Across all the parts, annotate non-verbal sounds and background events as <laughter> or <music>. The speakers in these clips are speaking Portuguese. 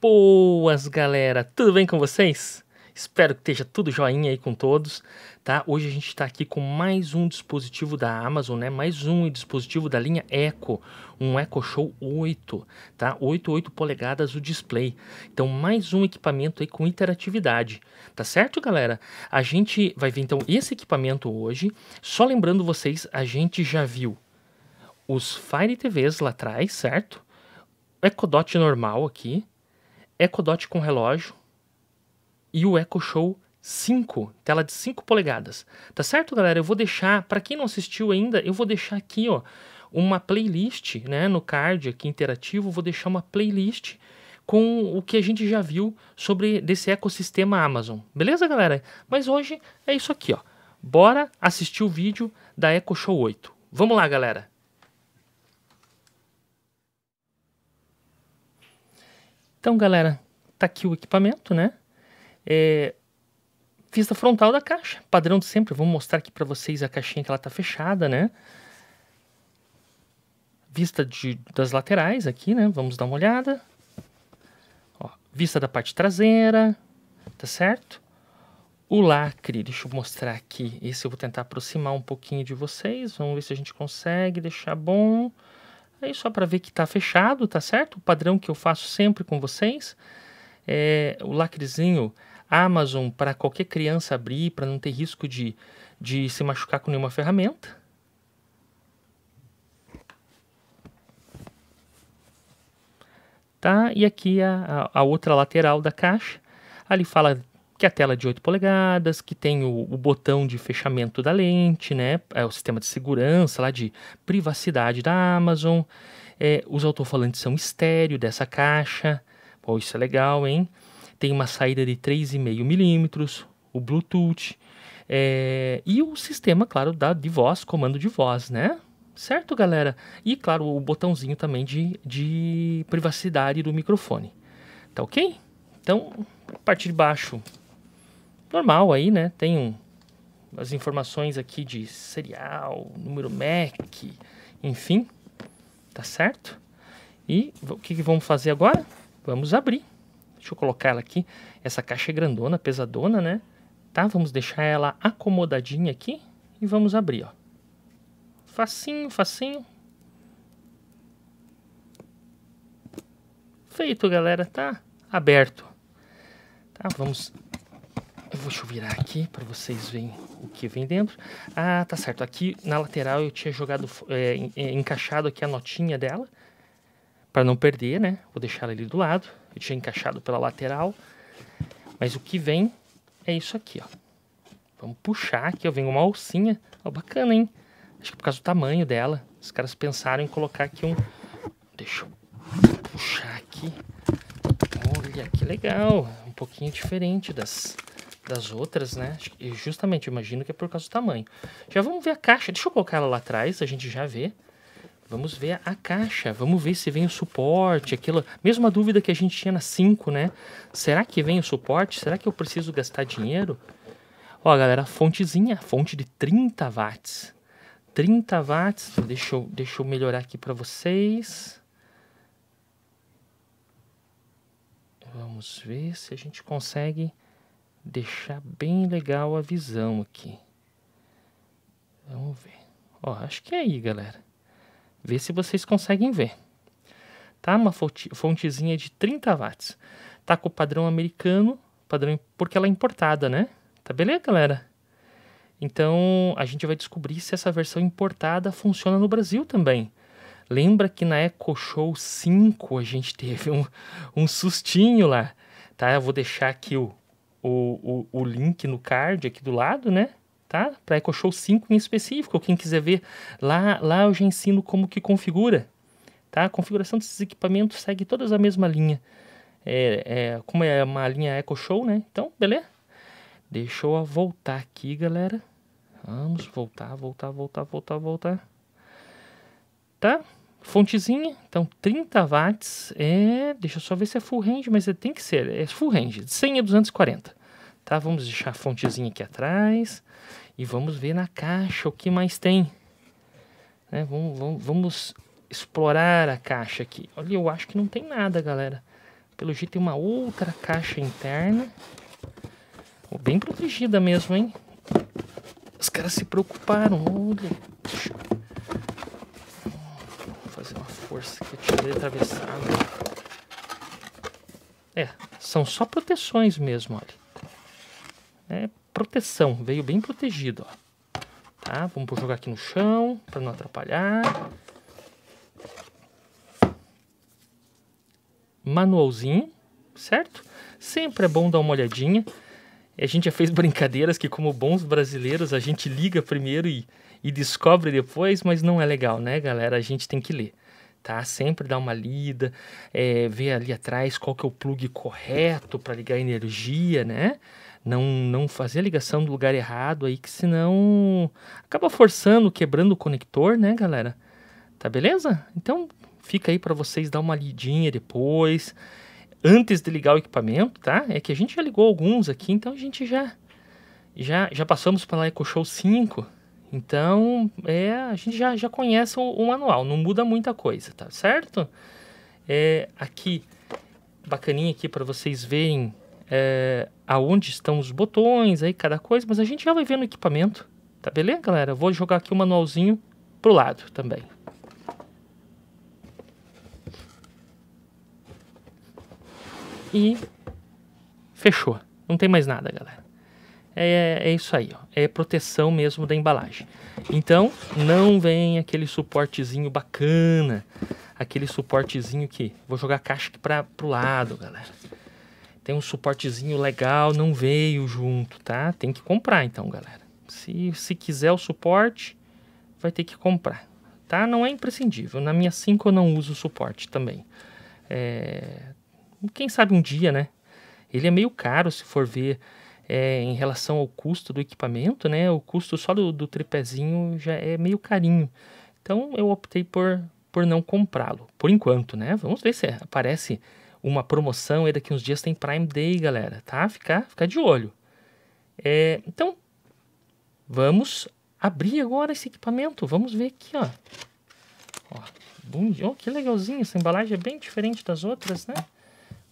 Boas, galera! Tudo bem com vocês? Espero que esteja tudo joinha aí com todos, tá? Hoje a gente está aqui com mais um dispositivo da Amazon, né? Mais um dispositivo da linha Echo, um Echo Show 8, tá? 8, 8 polegadas o display. Então, mais um equipamento aí com interatividade, tá certo, galera? A gente vai ver, então, esse equipamento hoje. Só lembrando vocês, a gente já viu os Fire TVs lá atrás, certo? Echo Dot normal aqui, Echo Dot com relógio e o Echo Show 5, tela de 5 polegadas. Tá certo, galera? Eu vou deixar, para quem não assistiu ainda, eu vou deixar aqui, ó, uma playlist, né, no card aqui interativo, vou deixar uma playlist com o que a gente já viu sobre desse ecossistema Amazon. Beleza, galera? Mas hoje é isso aqui, ó. Bora assistir o vídeo da Echo Show 8. Vamos lá, galera. Então, galera, tá aqui o equipamento, né? É, vista frontal da caixa, padrão de sempre. Vou mostrar aqui para vocês a caixinha que ela tá fechada, né? Vista de, das laterais aqui, né? Vamos dar uma olhada. Ó, vista da parte traseira, tá certo? O lacre, deixa eu mostrar aqui. Esse eu vou tentar aproximar um pouquinho de vocês. Vamos ver se a gente consegue deixar bom. Bom. Aí só para ver que está fechado, tá certo? O padrão que eu faço sempre com vocês. É, o lacrezinho Amazon para qualquer criança abrir, para não ter risco de, de se machucar com nenhuma ferramenta. Tá? E aqui a, a, a outra lateral da caixa. Ali fala que é a tela é de 8 polegadas, que tem o, o, botão de fechamento da lente, né? É o sistema de segurança lá de privacidade da Amazon. É, os altofalantes são estéreo dessa caixa. Pô, isso é legal, hein? Tem uma saída de 3,5 milímetros, o Bluetooth é, e o sistema, claro, da, de voz, comando de voz, né? Certo, galera? E, claro, o botãozinho também de, de privacidade do microfone. Tá ok? Então, a parte de baixo, normal aí, né? Tem um, as informações aqui de serial, número MAC, enfim, tá certo? E o que, que vamos fazer agora? Vamos abrir. Deixa eu colocar ela aqui. Essa caixa é grandona, pesadona, né? Tá? Vamos deixar ela acomodadinha aqui e vamos abrir, ó. Facinho, facinho. Feito, galera, tá aberto. Tá? Vamos eu vou virar aqui para vocês verem o que vem dentro. Ah, tá certo. Aqui na lateral eu tinha jogado, é, é, encaixado aqui a notinha dela para não perder, né? Vou deixar ela ali do lado. Eu tinha encaixado pela lateral, mas o que vem é isso aqui, ó. Vamos puxar aqui, eu venho uma alcinha. Ó, bacana, hein? Acho que é por causa do tamanho dela, os caras pensaram em colocar aqui um... Deixa eu puxar aqui. Olha, que legal. Um pouquinho diferente das, das outras, né? E justamente, imagino que é por causa do tamanho. Já vamos ver a caixa. Deixa eu colocar ela lá atrás, a gente já vê. Vamos ver a caixa, vamos ver se vem o suporte, Aquela Mesma dúvida que a gente tinha na 5, né? Será que vem o suporte? Será que eu preciso gastar dinheiro? Ó, galera, fontezinha, fonte de 30 watts. 30 watts, deixa eu, deixa eu melhorar aqui para vocês. Vamos ver se a gente consegue deixar bem legal a visão aqui. Vamos ver. Ó, acho que é aí, galera. Vê se vocês conseguem ver. Tá? Uma fontezinha de 30 watts. Tá com o padrão americano, padrão porque ela é importada, né? Tá beleza, galera? Então, a gente vai descobrir se essa versão importada funciona no Brasil também. Lembra que na Echo Show 5 a gente teve um, um sustinho lá, tá? Eu vou deixar aqui o, o, o, o link no card aqui do lado, né? Tá? Para Show 5 em específico, quem quiser ver lá, lá eu já ensino como que configura, tá? A configuração desses equipamentos segue todas a mesma linha, é, é, como é uma linha Show, né? Então, beleza? Deixa eu voltar aqui, galera. Vamos voltar, voltar, voltar, voltar, voltar. Tá? Fontezinha, então 30 watts. É, deixa eu só ver se é full range, mas é, tem que ser. É full range, de 100 a 240. Tá, vamos deixar a fontezinha aqui atrás e vamos ver na caixa o que mais tem. Né? Vamos, vamos, vamos explorar a caixa aqui. Olha, eu acho que não tem nada, galera. Pelo jeito tem uma outra caixa interna. Bem protegida mesmo, hein? Os caras se preocuparam, olha. Vou fazer uma força que eu tirei atravessado. Né? É, são só proteções mesmo, olha né, proteção, veio bem protegido, ó. Tá? Vamos jogar aqui no chão para não atrapalhar. Manualzinho, certo? Sempre é bom dar uma olhadinha. A gente já fez <laughs> brincadeiras que, como bons brasileiros, a gente liga primeiro e, e descobre depois, mas não é legal, né, galera? A gente tem que ler tá? Sempre dá uma lida, é, ver ali atrás qual que é o plug correto para ligar energia, né? não, não fazer a ligação do lugar errado aí, que senão acaba forçando, quebrando o conector, né, galera? Tá beleza? Então fica aí para vocês dar uma lidinha depois, antes de ligar o equipamento, tá? É que a gente já ligou alguns aqui, então a gente já já, já passamos pela Show 5, então é, a gente já, já conhece o, o manual, não muda muita coisa, tá certo? É, aqui, bacaninha aqui para vocês verem é, aonde estão os botões, aí cada coisa, mas a gente já vai ver no equipamento, tá beleza, galera? vou jogar aqui o manualzinho pro lado também. E fechou. Não tem mais nada, galera. É, é isso aí, ó. É proteção mesmo da embalagem. Então, não vem aquele suportezinho bacana. Aquele suportezinho que... Vou jogar a caixa aqui pra, pro lado, galera tem um suportezinho legal, não veio junto, tá? Tem que comprar então, galera. Se, se quiser o suporte, vai ter que comprar, tá? Não é imprescindível. Na minha 5 eu não uso suporte também. É... Quem sabe um dia, né? Ele é meio caro se for ver é, em relação ao custo do equipamento, né? O custo só do, do tripézinho já é meio carinho. Então eu optei por, por não comprá-lo, por enquanto, né? Vamos ver se é, aparece uma promoção e daqui uns dias tem Prime Day, galera, tá? Ficar, fica de olho. É, então, vamos abrir agora esse equipamento. Vamos ver aqui, ó. ó bom, oh, que legalzinho, essa embalagem é bem diferente das outras, né?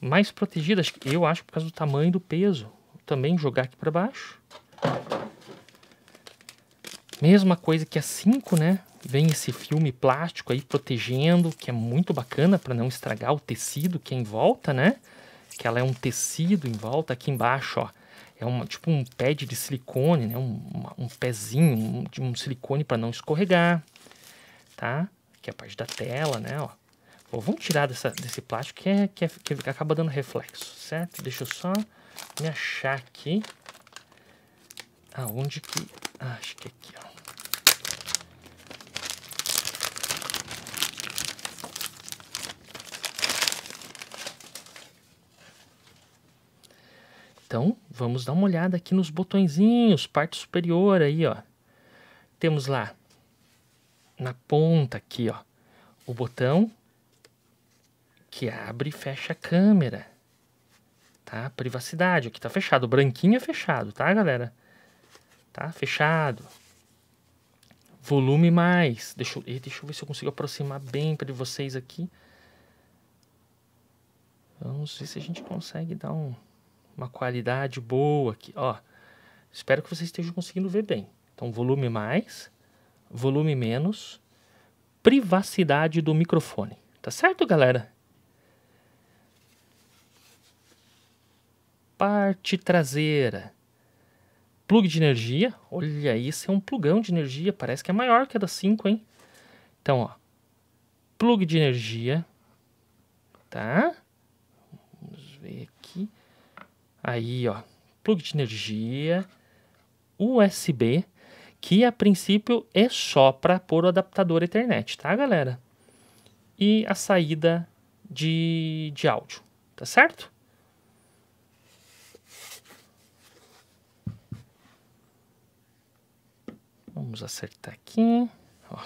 Mais protegida, eu acho por causa do tamanho do peso. Também jogar aqui para baixo. Mesma coisa que a 5, né? Vem esse filme plástico aí protegendo, que é muito bacana para não estragar o tecido que é em volta, né? Que ela é um tecido em volta aqui embaixo, ó. É uma, tipo um pad de silicone, né? Um, uma, um pezinho um, de um silicone para não escorregar, tá? Que é a parte da tela, né? Ó. Bom, vamos tirar dessa, desse plástico que, é, que, é, que acaba dando reflexo, certo? Deixa eu só me achar aqui. Aonde que... Ah, acho que é aqui, ó. Então, vamos dar uma olhada aqui nos botõezinhos, parte superior aí, ó. Temos lá na ponta aqui, ó, o botão que abre e fecha a câmera, tá? Privacidade, aqui tá fechado, branquinho é fechado, tá, galera? Tá fechado. Volume mais. Deixa eu, deixa eu ver se eu consigo aproximar bem para vocês aqui. Vamos ver se a gente consegue dar um uma qualidade boa aqui, ó. Espero que vocês estejam conseguindo ver bem. Então, volume mais, volume menos, privacidade do microfone. Tá certo, galera? Parte traseira. Plug de energia. Olha, isso é um plugão de energia. Parece que é maior que a da 5, hein? Então, ó. Plug de energia. Tá? Vamos ver Aí, ó, plug de energia, USB, que a princípio é só para pôr o adaptador Ethernet, tá, galera? E a saída de, de áudio, tá certo? Vamos acertar aqui. Ó,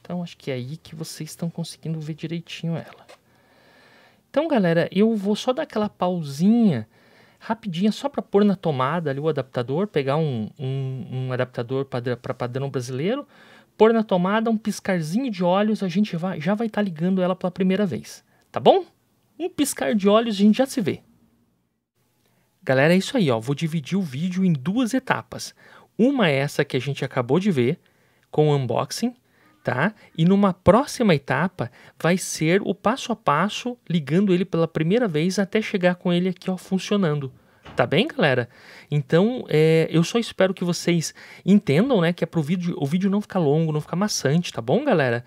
então, acho que é aí que vocês estão conseguindo ver direitinho ela. Então, galera, eu vou só dar aquela pausinha rapidinha, só para pôr na tomada ali o adaptador, pegar um, um, um adaptador para padrão brasileiro, pôr na tomada, um piscarzinho de olhos, a gente vai, já vai estar tá ligando ela pela primeira vez, tá bom? Um piscar de olhos, a gente já se vê. Galera, é isso aí, ó. Vou dividir o vídeo em duas etapas. Uma é essa que a gente acabou de ver, com o unboxing, tá? E numa próxima etapa vai ser o passo a passo ligando ele pela primeira vez até chegar com ele aqui, ó, funcionando. Tá bem, galera? Então, é, eu só espero que vocês entendam, né, que é pro vídeo, o vídeo não ficar longo, não ficar maçante, tá bom, galera?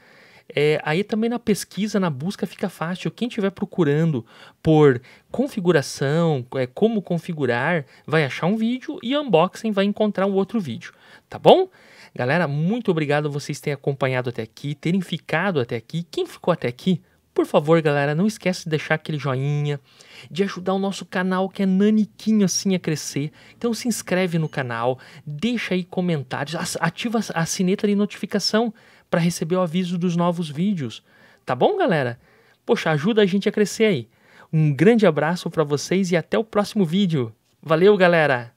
É, aí também na pesquisa, na busca fica fácil. Quem estiver procurando por configuração, é, como configurar, vai achar um vídeo e unboxing vai encontrar um outro vídeo, tá bom? Galera, muito obrigado vocês terem acompanhado até aqui, terem ficado até aqui. Quem ficou até aqui, por favor, galera, não esquece de deixar aquele joinha, de ajudar o nosso canal que é naniquinho assim a crescer. Então se inscreve no canal, deixa aí comentários, ativa a sineta de notificação para receber o aviso dos novos vídeos. Tá bom, galera? Poxa, ajuda a gente a crescer aí. Um grande abraço para vocês e até o próximo vídeo. Valeu, galera!